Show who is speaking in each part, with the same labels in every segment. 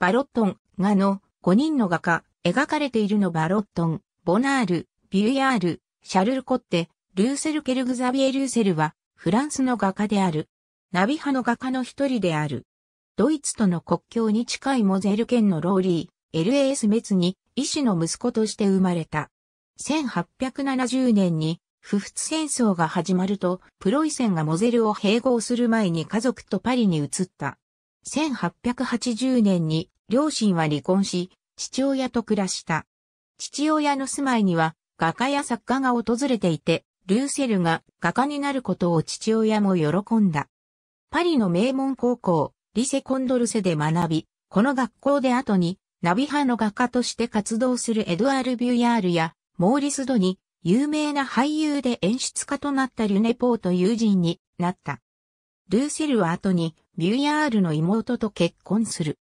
Speaker 1: バロットン、画の5人の画家、描かれているのバロットン、ボナール、ビュヤール、シャルルコッテ、ルーセル・ケルグザビエ・ルーセルは、フランスの画家である。ナビ派の画家の一人である。ドイツとの国境に近いモゼル県のローリー、LAS メツに、医師の息子として生まれた。1870年に、不仏戦争が始まると、プロイセンがモゼルを併合する前に家族とパリに移った。1880年に両親は離婚し、父親と暮らした。父親の住まいには画家や作家が訪れていて、ルーセルが画家になることを父親も喜んだ。パリの名門高校、リセ・コンドルセで学び、この学校で後に、ナビ派の画家として活動するエドアール・ビュヤールや、モーリス・ドに、有名な俳優で演出家となったルネポーと友人になった。ルーセルは後に、ビュヤールの妹と結婚する。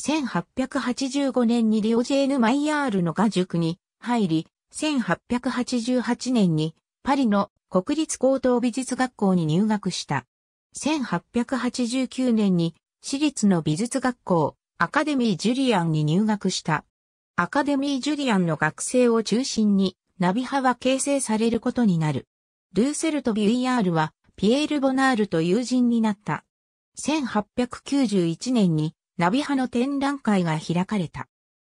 Speaker 1: 1885年にリオジェーヌ・マイヤールの画塾に入り、1888年にパリの国立高等美術学校に入学した。1889年に私立の美術学校アカデミー・ジュリアンに入学した。アカデミー・ジュリアンの学生を中心にナビ派は形成されることになる。ルーセルとビュイヤールはピエール・ボナールと友人になった。1891年にナビ派の展覧会が開かれた。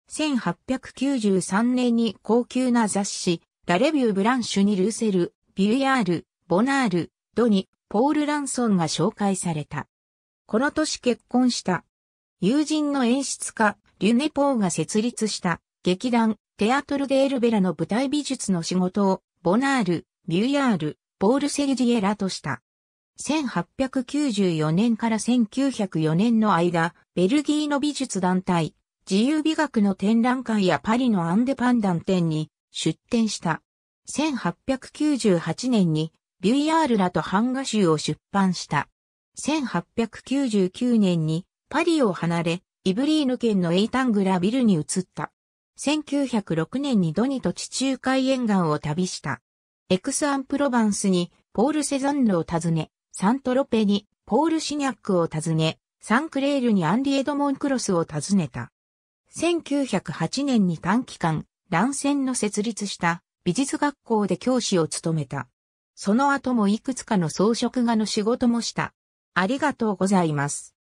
Speaker 1: 1893年に高級な雑誌、ラレビュー・ブランシュにルーセル、ビュヤール、ボナール、ドニ、ポール・ランソンが紹介された。この年結婚した。友人の演出家、リュネポーが設立した劇団、テアトル・デ・エルベラの舞台美術の仕事を、ボナール、ビュヤール、ポール・セルジエラとした。1894年から1904年の間、ベルギーの美術団体、自由美学の展覧会やパリのアンデパンダン展に出展した。1898年にビュイヤールラと版画集を出版した。1899年にパリを離れ、イブリーヌ県のエイタングラビルに移った。1906年にドニと地中海沿岸を旅した。エクスアンプロバンスにポール・セザンヌを訪ね、サントロペにポール・シニャックを訪ね、サンクレールにアンリ・エドモン・クロスを訪ねた。1908年に短期間、乱戦の設立した美術学校で教師を務めた。その後もいくつかの装飾画の仕事もした。ありがとうございます。